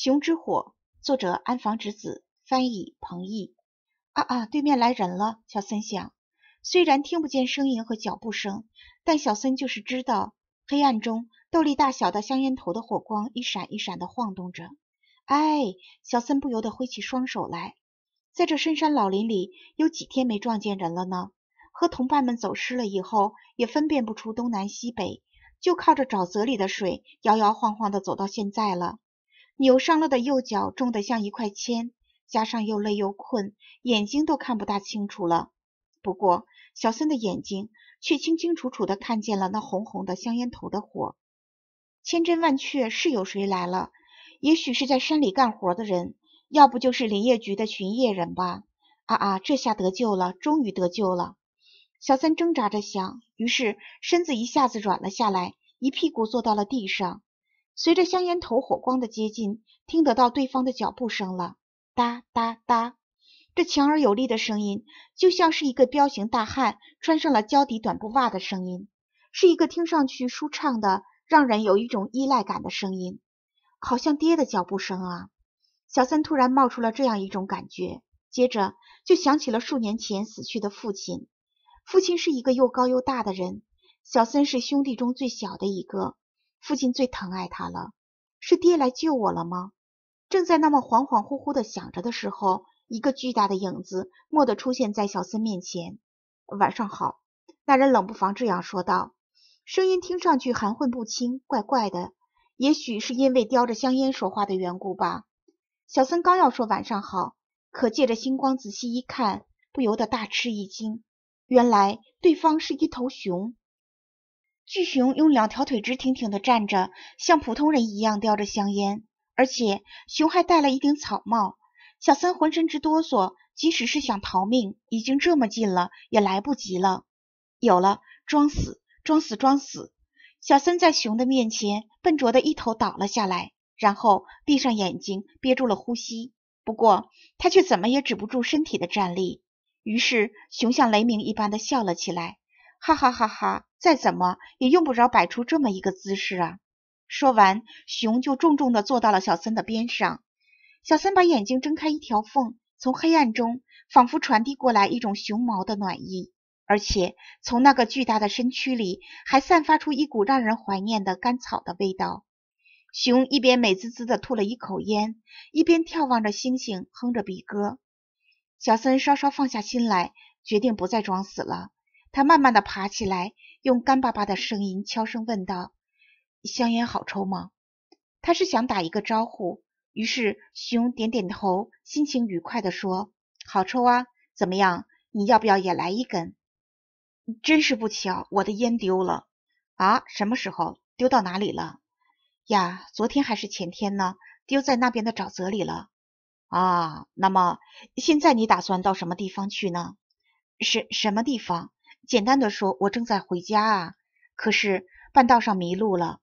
《熊之火》作者安房直子，翻译彭懿。啊啊！对面来人了，小森想。虽然听不见声音和脚步声，但小森就是知道，黑暗中豆粒大小的香烟头的火光一闪一闪的晃动着。哎，小森不由得挥起双手来。在这深山老林里，有几天没撞见人了呢？和同伴们走失了以后，也分辨不出东南西北，就靠着沼泽里的水，摇摇晃晃的走到现在了。扭伤了的右脚重得像一块铅，加上又累又困，眼睛都看不大清楚了。不过小森的眼睛却清清楚楚地看见了那红红的香烟头的火，千真万确是有谁来了，也许是在山里干活的人，要不就是林业局的巡夜人吧。啊啊，这下得救了，终于得救了！小森挣扎着想，于是身子一下子软了下来，一屁股坐到了地上。随着香烟头火光的接近，听得到对方的脚步声了，哒哒哒。这强而有力的声音，就像是一个彪形大汉穿上了胶底短布袜的声音，是一个听上去舒畅的、让人有一种依赖感的声音，好像爹的脚步声啊。小森突然冒出了这样一种感觉，接着就想起了数年前死去的父亲。父亲是一个又高又大的人，小森是兄弟中最小的一个。父亲最疼爱他了，是爹来救我了吗？正在那么恍恍惚惚的想着的时候，一个巨大的影子蓦地出现在小森面前。晚上好，那人冷不防这样说道，声音听上去含混不清，怪怪的，也许是因为叼着香烟说话的缘故吧。小森刚要说晚上好，可借着星光仔细一看，不由得大吃一惊，原来对方是一头熊。巨熊用两条腿直挺挺地站着，像普通人一样叼着香烟，而且熊还戴了一顶草帽。小森浑身直哆嗦，即使是想逃命，已经这么近了，也来不及了。有了，装死，装死，装死！小森在熊的面前笨拙地一头倒了下来，然后闭上眼睛，憋住了呼吸。不过他却怎么也止不住身体的颤栗。于是熊像雷鸣一般地笑了起来，哈哈哈哈！再怎么也用不着摆出这么一个姿势啊！说完，熊就重重的坐到了小森的边上。小森把眼睛睁开一条缝，从黑暗中仿佛传递过来一种熊毛的暖意，而且从那个巨大的身躯里还散发出一股让人怀念的甘草的味道。熊一边美滋滋的吐了一口烟，一边眺望着星星，哼着比歌。小森稍稍放下心来，决定不再装死了。他慢慢的爬起来。用干巴巴的声音悄声问道：“香烟好抽吗？”他是想打一个招呼，于是熊点点头，心情愉快的说：“好抽啊，怎么样？你要不要也来一根？”真是不巧，我的烟丢了。啊，什么时候丢到哪里了？呀，昨天还是前天呢，丢在那边的沼泽里了。啊，那么现在你打算到什么地方去呢？什什么地方？简单的说，我正在回家啊，可是半道上迷路了。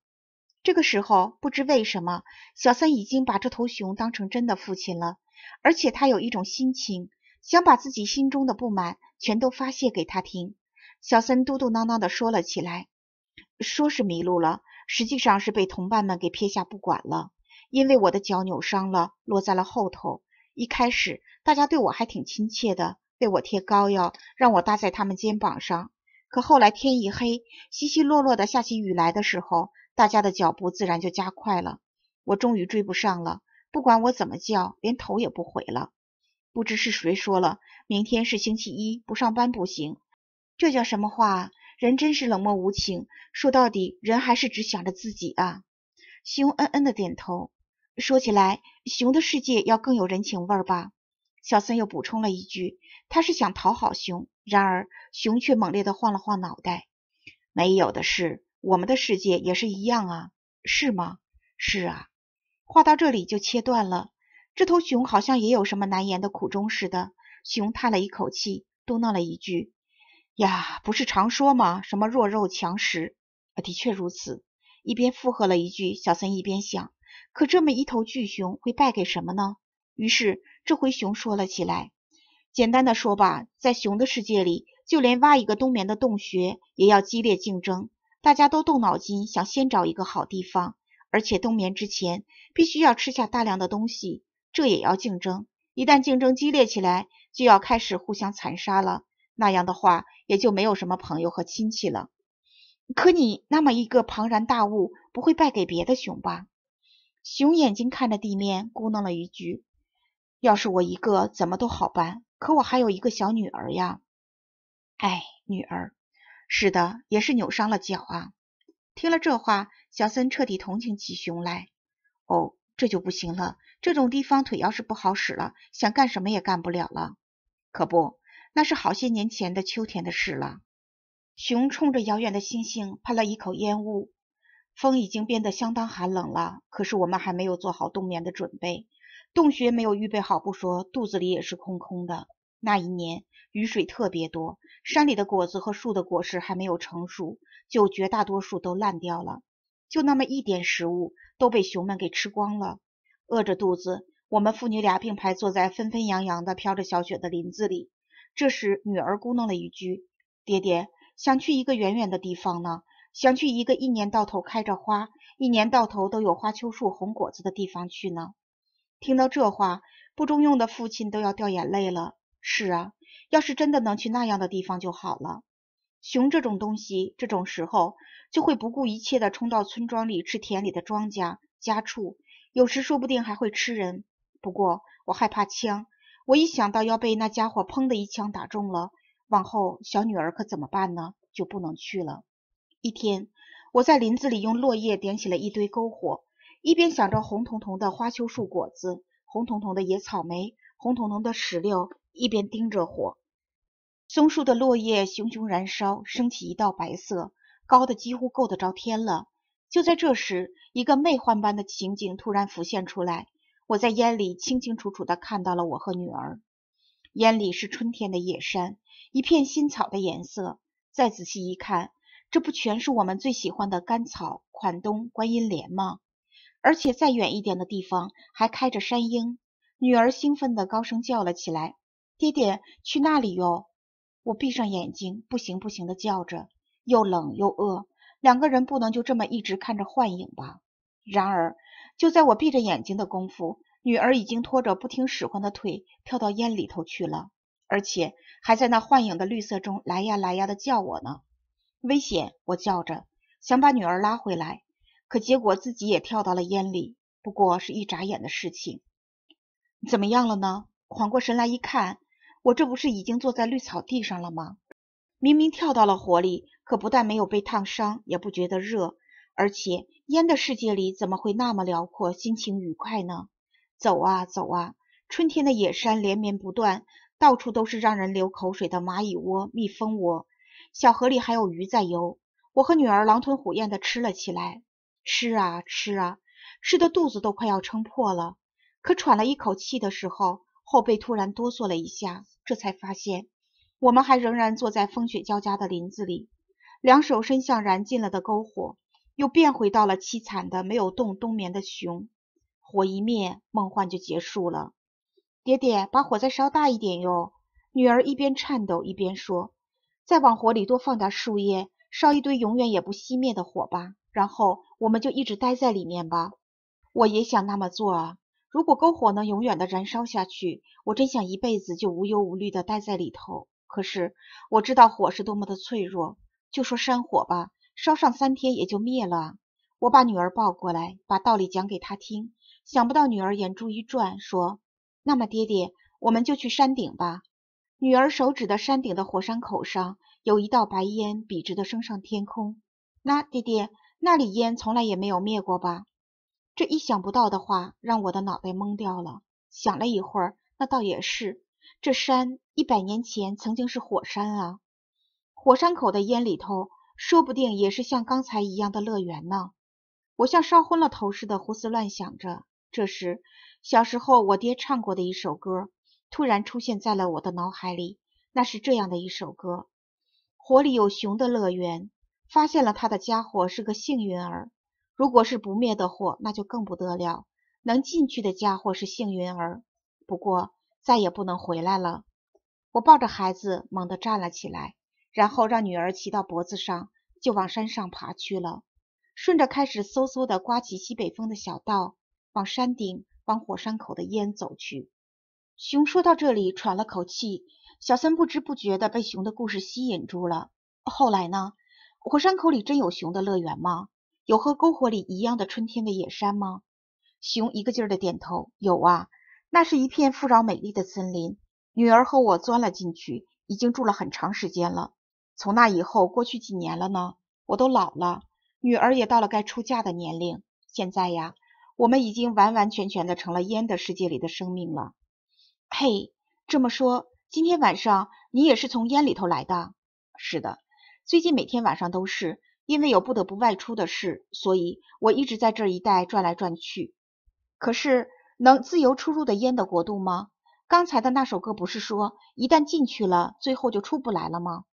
这个时候，不知为什么，小森已经把这头熊当成真的父亲了，而且他有一种心情，想把自己心中的不满全都发泄给他听。小森嘟嘟囔囔的说了起来，说是迷路了，实际上是被同伴们给撇下不管了，因为我的脚扭伤了，落在了后头。一开始，大家对我还挺亲切的。被我贴膏药，让我搭在他们肩膀上。可后来天一黑，稀稀落落的下起雨来的时候，大家的脚步自然就加快了。我终于追不上了，不管我怎么叫，连头也不回了。不知是谁说了，明天是星期一，不上班不行。这叫什么话？人真是冷漠无情。说到底，人还是只想着自己啊。熊嗯嗯的点头。说起来，熊的世界要更有人情味吧？小森又补充了一句：“他是想讨好熊。”然而，熊却猛烈地晃了晃脑袋：“没有的事，我们的世界也是一样啊，是吗？”“是啊。”话到这里就切断了。这头熊好像也有什么难言的苦衷似的。熊叹了一口气，嘟囔了一句：“呀，不是常说吗？什么弱肉强食？啊，的确如此。”一边附和了一句，小森一边想：“可这么一头巨熊会败给什么呢？”于是。这回熊说了起来。简单的说吧，在熊的世界里，就连挖一个冬眠的洞穴也要激烈竞争，大家都动脑筋想先找一个好地方，而且冬眠之前必须要吃下大量的东西，这也要竞争。一旦竞争激烈起来，就要开始互相残杀了。那样的话，也就没有什么朋友和亲戚了。可你那么一个庞然大物，不会败给别的熊吧？熊眼睛看着地面，咕哝了一句。要是我一个，怎么都好办。可我还有一个小女儿呀。哎，女儿，是的，也是扭伤了脚啊。听了这话，小森彻底同情起熊来。哦，这就不行了。这种地方腿要是不好使了，想干什么也干不了了。可不，那是好些年前的秋天的事了。熊冲着遥远的星星喷了一口烟雾。风已经变得相当寒冷了，可是我们还没有做好冬眠的准备。洞穴没有预备好不说，肚子里也是空空的。那一年雨水特别多，山里的果子和树的果实还没有成熟，就绝大多数都烂掉了。就那么一点食物都被熊们给吃光了。饿着肚子，我们父女俩并排坐在纷纷扬扬的飘着小雪的林子里。这时，女儿咕哝了一句：“爹爹，想去一个远远的地方呢，想去一个一年到头开着花、一年到头都有花秋树红果子的地方去呢。”听到这话，不中用的父亲都要掉眼泪了。是啊，要是真的能去那样的地方就好了。熊这种东西，这种时候就会不顾一切的冲到村庄里吃田里的庄稼、家畜，有时说不定还会吃人。不过我害怕枪，我一想到要被那家伙砰的一枪打中了，往后小女儿可怎么办呢？就不能去了。一天，我在林子里用落叶点起了一堆篝火。一边想着红彤彤的花楸树果子，红彤彤的野草莓，红彤彤的石榴，一边盯着火。松树的落叶熊熊燃烧，升起一道白色，高的几乎够得着天了。就在这时，一个魅幻般的情景突然浮现出来。我在烟里清清楚楚地看到了我和女儿。烟里是春天的野山，一片新草的颜色。再仔细一看，这不全是我们最喜欢的甘草、款冬、观音莲吗？而且再远一点的地方还开着山鹰，女儿兴奋地高声叫了起来：“爹爹，去那里哟！”我闭上眼睛，不行不行地叫着，又冷又饿，两个人不能就这么一直看着幻影吧？然而，就在我闭着眼睛的功夫，女儿已经拖着不听使唤的腿跳到烟里头去了，而且还在那幻影的绿色中来呀来呀地叫我呢！危险！我叫着，想把女儿拉回来。可结果自己也跳到了烟里，不过是一眨眼的事情。怎么样了呢？缓过神来一看，我这不是已经坐在绿草地上了吗？明明跳到了火里，可不但没有被烫伤，也不觉得热，而且烟的世界里怎么会那么辽阔，心情愉快呢？走啊走啊，春天的野山连绵不断，到处都是让人流口水的蚂蚁窝、蜜蜂窝，小河里还有鱼在游。我和女儿狼吞虎咽的吃了起来。吃啊吃啊，吃的肚子都快要撑破了。可喘了一口气的时候，后背突然哆嗦了一下，这才发现我们还仍然坐在风雪交加的林子里，两手伸向燃尽了的篝火，又变回到了凄惨的没有洞冬眠的熊。火一灭，梦幻就结束了。爹爹，把火再烧大一点哟。女儿一边颤抖一边说，再往火里多放点树叶。烧一堆永远也不熄灭的火吧，然后我们就一直待在里面吧。我也想那么做啊。如果篝火能永远的燃烧下去，我真想一辈子就无忧无虑的待在里头。可是我知道火是多么的脆弱，就说山火吧，烧上三天也就灭了。我把女儿抱过来，把道理讲给她听。想不到女儿眼珠一转，说：“那么，爹爹，我们就去山顶吧。”女儿手指的山顶的火山口上。有一道白烟笔直的升上天空，那爹爹那里烟从来也没有灭过吧？这意想不到的话让我的脑袋懵掉了。想了一会儿，那倒也是，这山一百年前曾经是火山啊，火山口的烟里头说不定也是像刚才一样的乐园呢。我像烧昏了头似的胡思乱想着。这时，小时候我爹唱过的一首歌突然出现在了我的脑海里，那是这样的一首歌。火里有熊的乐园，发现了他的家伙是个幸运儿。如果是不灭的火，那就更不得了。能进去的家伙是幸运儿，不过再也不能回来了。我抱着孩子猛地站了起来，然后让女儿骑到脖子上，就往山上爬去了。顺着开始嗖嗖地刮起西北风的小道，往山顶、往火山口的烟走去。熊说到这里，喘了口气。小森不知不觉地被熊的故事吸引住了。后来呢？火山口里真有熊的乐园吗？有和篝火里一样的春天的野山吗？熊一个劲儿地点头。有啊，那是一片富饶美丽的森林。女儿和我钻了进去，已经住了很长时间了。从那以后，过去几年了呢？我都老了，女儿也到了该出嫁的年龄。现在呀，我们已经完完全全地成了烟的世界里的生命了。嘿，这么说。今天晚上你也是从烟里头来的？是的，最近每天晚上都是，因为有不得不外出的事，所以我一直在这一带转来转去。可是能自由出入的烟的国度吗？刚才的那首歌不是说，一旦进去了，最后就出不来了吗？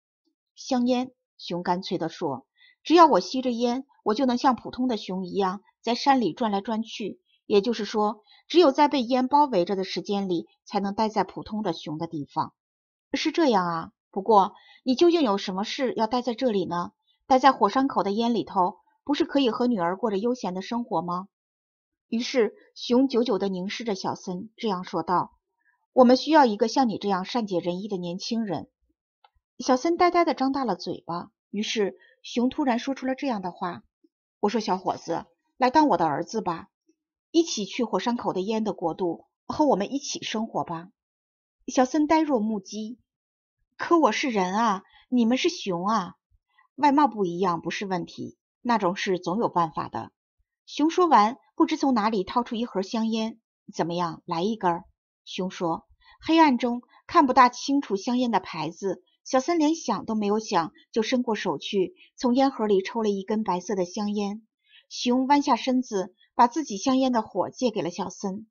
香烟熊干脆地说：“只要我吸着烟，我就能像普通的熊一样，在山里转来转去。”也就是说，只有在被烟包围着的时间里，才能待在普通的熊的地方。是这样啊？不过，你究竟有什么事要待在这里呢？待在火山口的烟里头，不是可以和女儿过着悠闲的生活吗？于是，熊久久的凝视着小森，这样说道：“我们需要一个像你这样善解人意的年轻人。”小森呆呆的张大了嘴巴。于是，熊突然说出了这样的话：“我说，小伙子，来当我的儿子吧。”一起去火山口的烟的国度，和我们一起生活吧。小森呆若木鸡。可我是人啊，你们是熊啊，外貌不一样不是问题，那种事总有办法的。熊说完，不知从哪里掏出一盒香烟，怎么样，来一根？熊说。黑暗中看不大清楚香烟的牌子，小森连想都没有想，就伸过手去，从烟盒里抽了一根白色的香烟。熊弯下身子。把自己香烟的火借给了小森，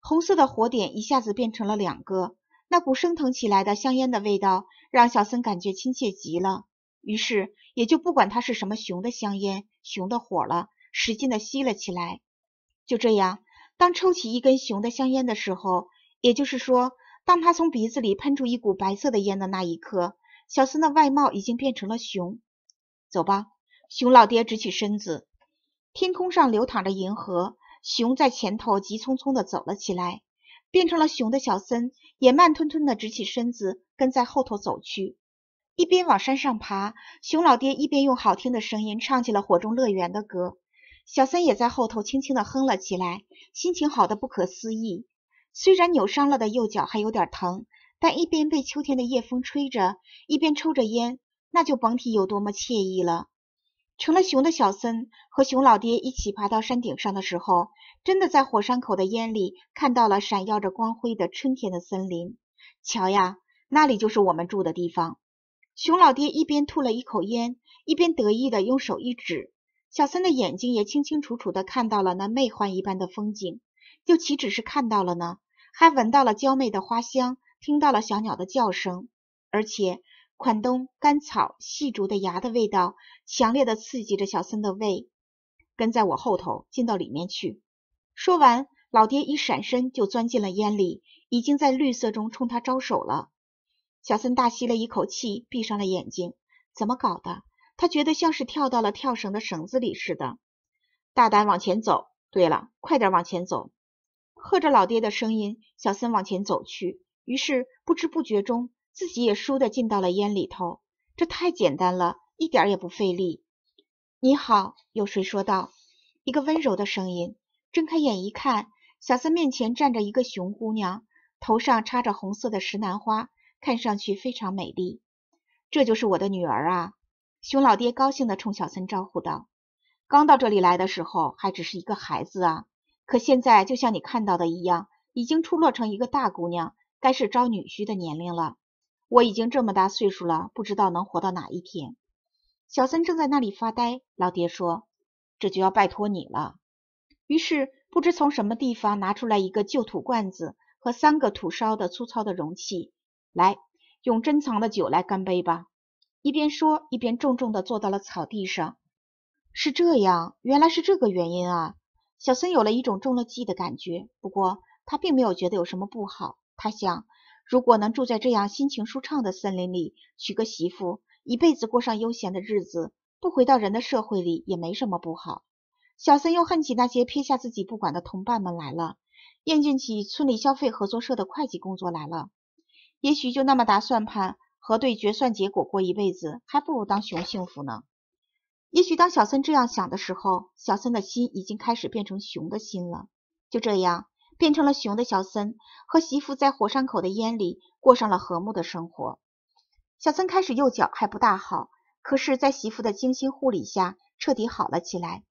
红色的火点一下子变成了两个。那股升腾起来的香烟的味道让小森感觉亲切极了，于是也就不管它是什么熊的香烟、熊的火了，使劲的吸了起来。就这样，当抽起一根熊的香烟的时候，也就是说，当他从鼻子里喷出一股白色的烟的那一刻，小森的外貌已经变成了熊。走吧，熊老爹直起身子。天空上流淌着银河，熊在前头急匆匆地走了起来，变成了熊的小森也慢吞吞地直起身子跟在后头走去。一边往山上爬，熊老爹一边用好听的声音唱起了《火中乐园》的歌，小森也在后头轻轻地哼了起来，心情好得不可思议。虽然扭伤了的右脚还有点疼，但一边被秋天的夜风吹着，一边抽着烟，那就甭提有多么惬意了。成了熊的小森和熊老爹一起爬到山顶上的时候，真的在火山口的烟里看到了闪耀着光辉的春天的森林。瞧呀，那里就是我们住的地方。熊老爹一边吐了一口烟，一边得意地用手一指，小森的眼睛也清清楚楚地看到了那魅幻一般的风景。又岂止是看到了呢？还闻到了娇媚的花香，听到了小鸟的叫声，而且……款冬、甘草、细竹的芽的味道，强烈的刺激着小森的胃。跟在我后头，进到里面去。说完，老爹一闪身就钻进了烟里，已经在绿色中冲他招手了。小森大吸了一口气，闭上了眼睛。怎么搞的？他觉得像是跳到了跳绳的绳子里似的。大胆往前走。对了，快点往前走。喝着老爹的声音，小森往前走去。于是不知不觉中。自己也输的进到了烟里头，这太简单了，一点也不费力。你好，有谁说道？一个温柔的声音。睁开眼一看，小森面前站着一个熊姑娘，头上插着红色的石楠花，看上去非常美丽。这就是我的女儿啊！熊老爹高兴的冲小森招呼道：“刚到这里来的时候还只是一个孩子啊，可现在就像你看到的一样，已经出落成一个大姑娘，该是招女婿的年龄了。”我已经这么大岁数了，不知道能活到哪一天。小森正在那里发呆。老爹说：“这就要拜托你了。”于是，不知从什么地方拿出来一个旧土罐子和三个土烧的粗糙的容器。来，用珍藏的酒来干杯吧！一边说，一边重重的坐到了草地上。是这样，原来是这个原因啊！小森有了一种中了计的感觉，不过他并没有觉得有什么不好。他想。如果能住在这样心情舒畅的森林里，娶个媳妇，一辈子过上悠闲的日子，不回到人的社会里也没什么不好。小森又恨起那些撇下自己不管的同伴们来了，厌倦起村里消费合作社的会计工作来了。也许就那么打算盘、核对决算结果过一辈子，还不如当熊幸福呢。也许当小森这样想的时候，小森的心已经开始变成熊的心了。就这样。变成了熊的小森和媳妇在火山口的烟里过上了和睦的生活。小森开始右脚还不大好，可是，在媳妇的精心护理下，彻底好了起来。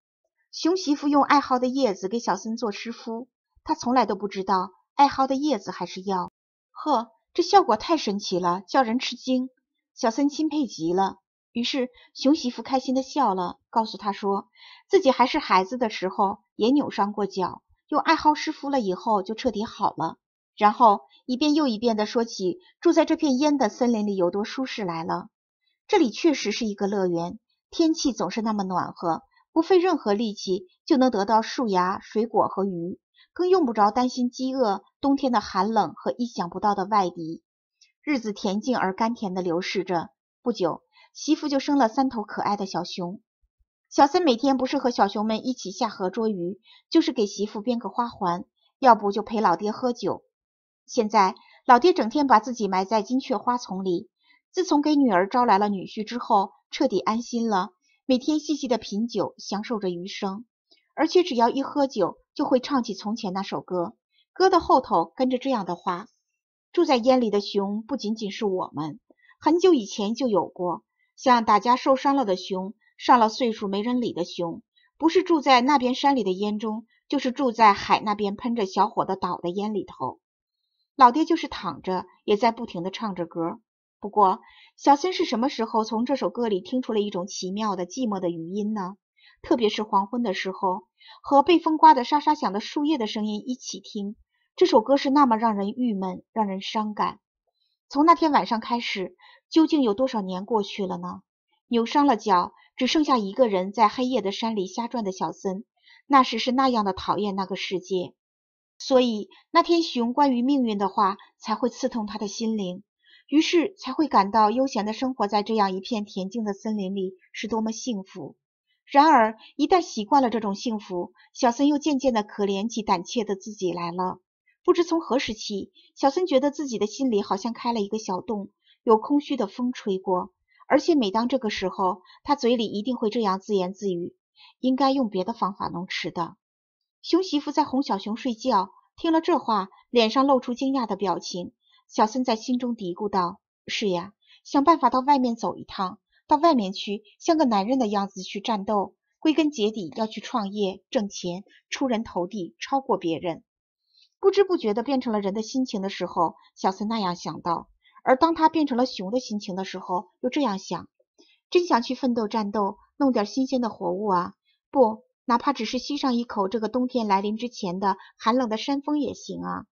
熊媳妇用艾蒿的叶子给小森做湿敷，他从来都不知道艾蒿的叶子还是药。呵，这效果太神奇了，叫人吃惊。小森钦佩极了。于是，熊媳妇开心地笑了，告诉他说，自己还是孩子的时候也扭伤过脚。用艾蒿湿敷了以后，就彻底好了。然后一遍又一遍的说起住在这片烟的森林里有多舒适来了。这里确实是一个乐园，天气总是那么暖和，不费任何力气就能得到树芽、水果和鱼，更用不着担心饥饿、冬天的寒冷和意想不到的外敌。日子恬静而甘甜的流逝着。不久，媳妇就生了三头可爱的小熊。小森每天不是和小熊们一起下河捉鱼，就是给媳妇编个花环，要不就陪老爹喝酒。现在老爹整天把自己埋在金雀花丛里。自从给女儿招来了女婿之后，彻底安心了，每天细细的品酒，享受着余生。而且只要一喝酒，就会唱起从前那首歌，歌的后头跟着这样的话：“住在烟里的熊不仅仅是我们，很久以前就有过，像打架受伤了的熊。”上了岁数没人理的熊，不是住在那边山里的烟中，就是住在海那边喷着小火的岛的烟里头。老爹就是躺着，也在不停地唱着歌。不过，小孙是什么时候从这首歌里听出了一种奇妙的寂寞的余音呢？特别是黄昏的时候，和被风刮得沙沙响的树叶的声音一起听，这首歌是那么让人郁闷，让人伤感。从那天晚上开始，究竟有多少年过去了呢？扭伤了脚。只剩下一个人在黑夜的山里瞎转的小森，那时是那样的讨厌那个世界，所以那天熊关于命运的话才会刺痛他的心灵，于是才会感到悠闲的生活在这样一片恬静的森林里是多么幸福。然而，一旦习惯了这种幸福，小森又渐渐的可怜起胆怯的自己来了。不知从何时起，小森觉得自己的心里好像开了一个小洞，有空虚的风吹过。而且每当这个时候，他嘴里一定会这样自言自语：“应该用别的方法弄吃的。”熊媳妇在哄小熊睡觉，听了这话，脸上露出惊讶的表情。小森在心中嘀咕道：“是呀，想办法到外面走一趟，到外面去，像个男人的样子去战斗。归根结底，要去创业，挣钱，出人头地，超过别人。”不知不觉的变成了人的心情的时候，小森那样想到。而当他变成了熊的心情的时候，又这样想：真想去奋斗战斗，弄点新鲜的活物啊！不，哪怕只是吸上一口这个冬天来临之前的寒冷的山风也行啊！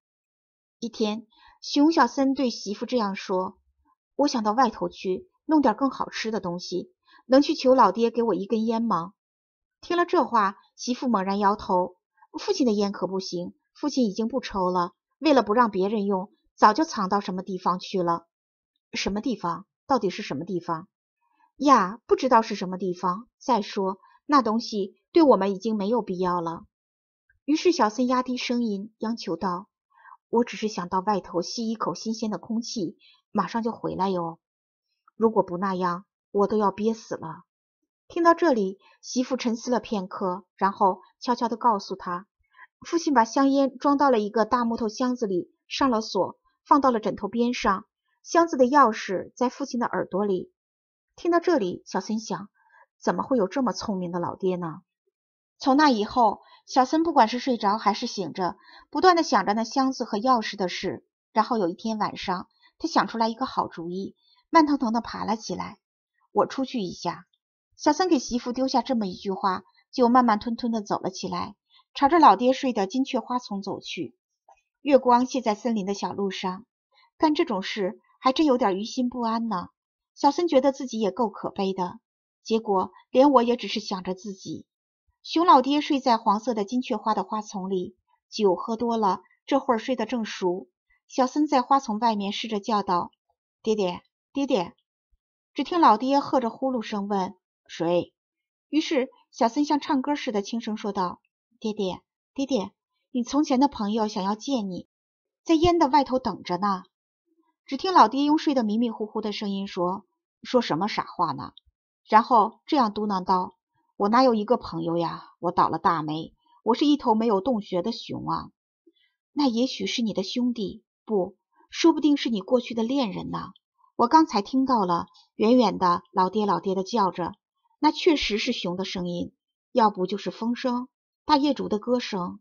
一天，熊小森对媳妇这样说：“我想到外头去弄点更好吃的东西，能去求老爹给我一根烟吗？”听了这话，媳妇猛然摇头：“父亲的烟可不行，父亲已经不抽了，为了不让别人用。”早就藏到什么地方去了？什么地方？到底是什么地方？呀，不知道是什么地方。再说那东西对我们已经没有必要了。于是小森压低声音央求道：“我只是想到外头吸一口新鲜的空气，马上就回来哟。如果不那样，我都要憋死了。”听到这里，媳妇沉思了片刻，然后悄悄地告诉他：“父亲把香烟装到了一个大木头箱子里，上了锁。”放到了枕头边上，箱子的钥匙在父亲的耳朵里。听到这里，小森想，怎么会有这么聪明的老爹呢？从那以后，小森不管是睡着还是醒着，不断的想着那箱子和钥匙的事。然后有一天晚上，他想出来一个好主意，慢腾腾的爬了起来。我出去一下。小森给媳妇丢下这么一句话，就慢慢吞吞的走了起来，朝着老爹睡的金雀花丛走去。月光泻在森林的小路上，干这种事还真有点于心不安呢。小森觉得自己也够可悲的，结果连我也只是想着自己。熊老爹睡在黄色的金雀花的花丛里，酒喝多了，这会儿睡得正熟。小森在花丛外面试着叫道：“爹爹，爹爹！”只听老爹喝着呼噜声问：“谁？”于是小森像唱歌似的轻声说道：“爹爹，爹爹。”你从前的朋友想要见你，在烟的外头等着呢。只听老爹用睡得迷迷糊糊的声音说：“说什么傻话呢？”然后这样嘟囔道：“我哪有一个朋友呀？我倒了大霉，我是一头没有洞穴的熊啊！”那也许是你的兄弟，不，说不定是你过去的恋人呢。我刚才听到了，远远的老爹老爹的叫着，那确实是熊的声音，要不就是风声，大业主的歌声。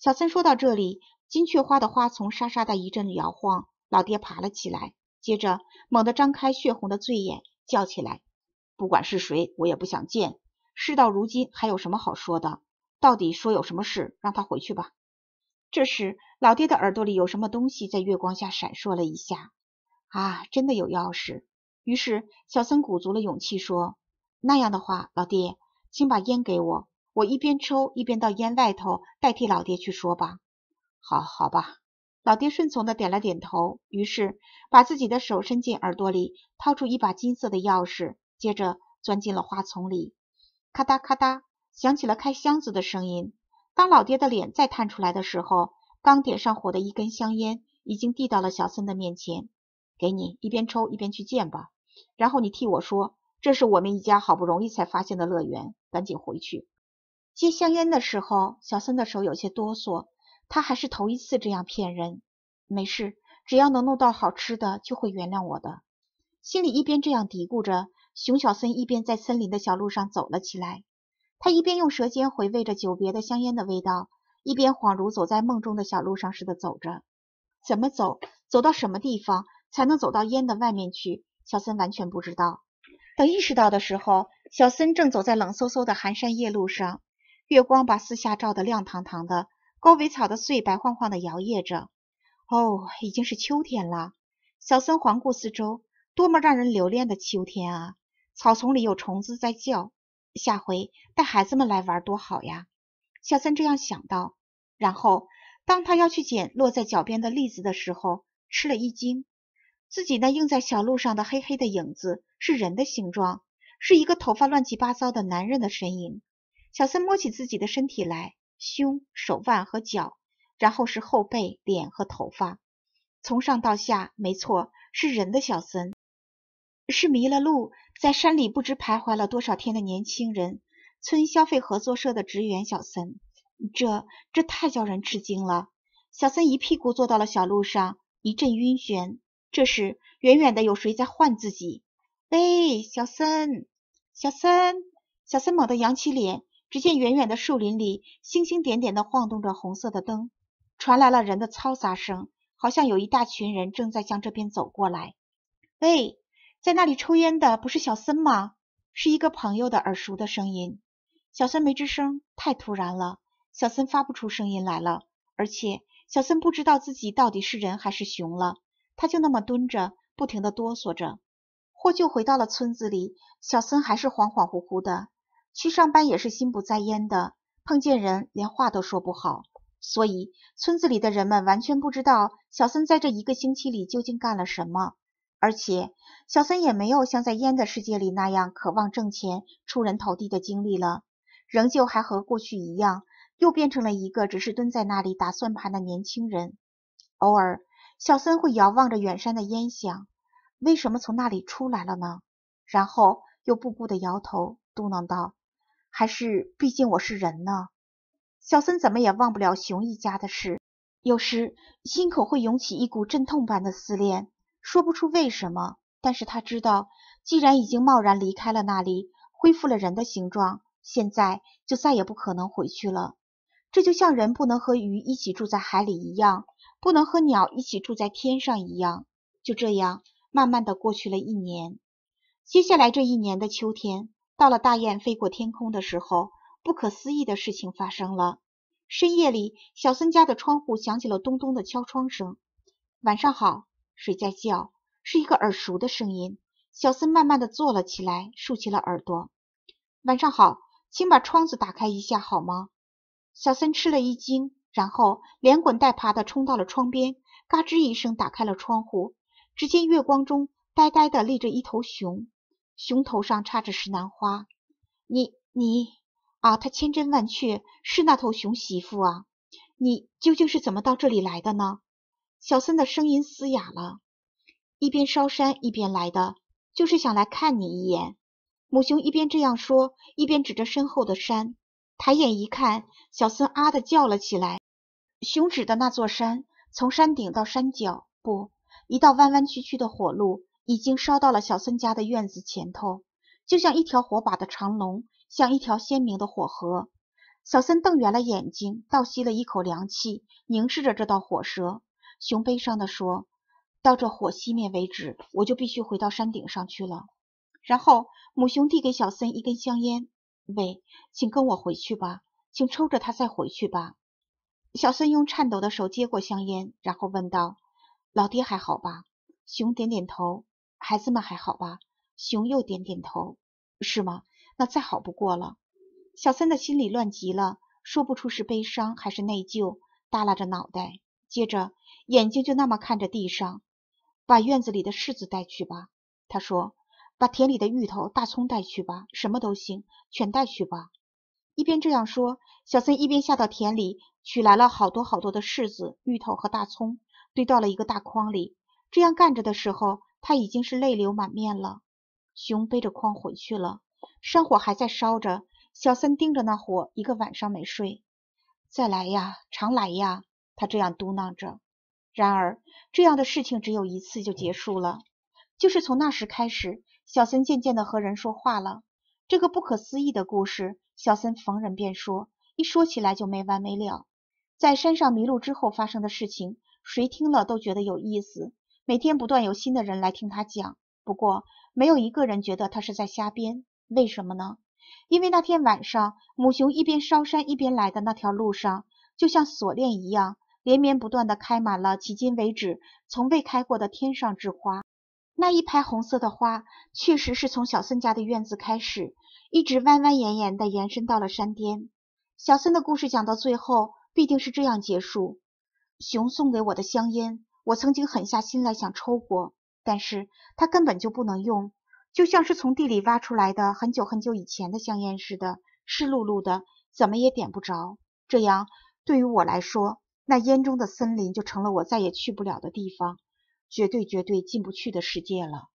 小森说到这里，金雀花的花丛沙沙的一阵摇晃，老爹爬了起来，接着猛地张开血红的醉眼，叫起来：“不管是谁，我也不想见。事到如今，还有什么好说的？到底说有什么事？让他回去吧。”这时，老爹的耳朵里有什么东西在月光下闪烁了一下，啊，真的有钥匙。于是，小森鼓足了勇气说：“那样的话，老爹，请把烟给我。”我一边抽一边到烟外头代替老爹去说吧，好好吧。老爹顺从的点了点头，于是把自己的手伸进耳朵里，掏出一把金色的钥匙，接着钻进了花丛里。咔嗒咔嗒响起了开箱子的声音。当老爹的脸再探出来的时候，刚点上火的一根香烟已经递到了小森的面前，给你一边抽一边去见吧。然后你替我说，这是我们一家好不容易才发现的乐园，赶紧回去。接香烟的时候，小森的手有些哆嗦。他还是头一次这样骗人。没事，只要能弄到好吃的，就会原谅我的。心里一边这样嘀咕着，熊小森一边在森林的小路上走了起来。他一边用舌尖回味着久别的香烟的味道，一边恍如走在梦中的小路上似的走着。怎么走？走到什么地方才能走到烟的外面去？小森完全不知道。等意识到的时候，小森正走在冷飕飕的寒山夜路上。月光把四下照得亮堂堂的，狗尾草的穗白晃晃的摇曳着。哦，已经是秋天了。小森环顾四周，多么让人留恋的秋天啊！草丛里有虫子在叫。下回带孩子们来玩多好呀！小森这样想到。然后，当他要去捡落在脚边的栗子的时候，吃了一惊。自己那映在小路上的黑黑的影子，是人的形状，是一个头发乱七八糟的男人的身影。小森摸起自己的身体来，胸、手腕和脚，然后是后背、脸和头发，从上到下，没错，是人的。小森是迷了路，在山里不知徘徊了多少天的年轻人，村消费合作社的职员小森。这这太叫人吃惊了！小森一屁股坐到了小路上，一阵晕眩。这时，远远的有谁在唤自己：“喂，小森！小森！小森！”猛地扬起脸。只见远远的树林里，星星点点的晃动着红色的灯，传来了人的嘈杂声，好像有一大群人正在向这边走过来。喂，在那里抽烟的不是小森吗？是一个朋友的耳熟的声音。小森没吱声，太突然了，小森发不出声音来了，而且小森不知道自己到底是人还是熊了。他就那么蹲着，不停的哆嗦着。获救回到了村子里，小森还是恍恍惚惚的。去上班也是心不在焉的，碰见人连话都说不好，所以村子里的人们完全不知道小森在这一个星期里究竟干了什么。而且小森也没有像在烟的世界里那样渴望挣钱、出人头地的经历了，仍旧还和过去一样，又变成了一个只是蹲在那里打算盘的年轻人。偶尔，小森会遥望着远山的烟，想：为什么从那里出来了呢？然后又不步的摇头，嘟囔道。还是，毕竟我是人呢。小森怎么也忘不了熊一家的事，有时心口会涌起一股阵痛般的思念，说不出为什么。但是他知道，既然已经贸然离开了那里，恢复了人的形状，现在就再也不可能回去了。这就像人不能和鱼一起住在海里一样，不能和鸟一起住在天上一样。就这样，慢慢的过去了一年。接下来这一年的秋天。到了大雁飞过天空的时候，不可思议的事情发生了。深夜里，小森家的窗户响起了咚咚的敲窗声。晚上好，谁在叫？是一个耳熟的声音。小森慢慢的坐了起来，竖起了耳朵。晚上好，请把窗子打开一下好吗？小森吃了一惊，然后连滚带爬的冲到了窗边，嘎吱一声打开了窗户，只见月光中呆呆的立着一头熊。熊头上插着石楠花，你你啊，它千真万确是那头熊媳妇啊！你究竟是怎么到这里来的呢？小森的声音嘶哑了，一边烧山一边来的，就是想来看你一眼。母熊一边这样说，一边指着身后的山，抬眼一看，小森啊的叫了起来。熊指的那座山，从山顶到山脚，不一道弯弯曲曲的火路。已经烧到了小森家的院子前头，就像一条火把的长龙，像一条鲜明的火河。小森瞪圆了眼睛，倒吸了一口凉气，凝视着这道火舌。熊悲伤地说：“到这火熄灭为止，我就必须回到山顶上去了。”然后母熊递给小森一根香烟：“喂，请跟我回去吧，请抽着它再回去吧。”小森用颤抖的手接过香烟，然后问道：“老爹还好吧？”熊点点头。孩子们还好吧？熊又点点头。是吗？那再好不过了。小森的心里乱极了，说不出是悲伤还是内疚，耷拉着脑袋，接着眼睛就那么看着地上。把院子里的柿子带去吧，他说。把田里的芋头、大葱带去吧，什么都行，全带去吧。一边这样说，小森一边下到田里，取来了好多好多的柿子、芋头和大葱，堆到了一个大筐里。这样干着的时候。他已经是泪流满面了。熊背着筐回去了，山火还在烧着。小森盯着那火，一个晚上没睡。再来呀，常来呀，他这样嘟囔着。然而，这样的事情只有一次就结束了。就是从那时开始，小森渐渐的和人说话了。这个不可思议的故事，小森逢人便说，一说起来就没完没了。在山上迷路之后发生的事情，谁听了都觉得有意思。每天不断有新的人来听他讲，不过没有一个人觉得他是在瞎编。为什么呢？因为那天晚上，母熊一边烧山，一边来的那条路上，就像锁链一样，连绵不断地开满了迄今为止从未开过的天上之花。那一排红色的花，确实是从小森家的院子开始，一直弯弯延延地延伸到了山巅。小森的故事讲到最后，必定是这样结束：熊送给我的香烟。我曾经狠下心来想抽过，但是它根本就不能用，就像是从地里挖出来的很久很久以前的香烟似的，湿漉漉的，怎么也点不着。这样对于我来说，那烟中的森林就成了我再也去不了的地方，绝对绝对进不去的世界了。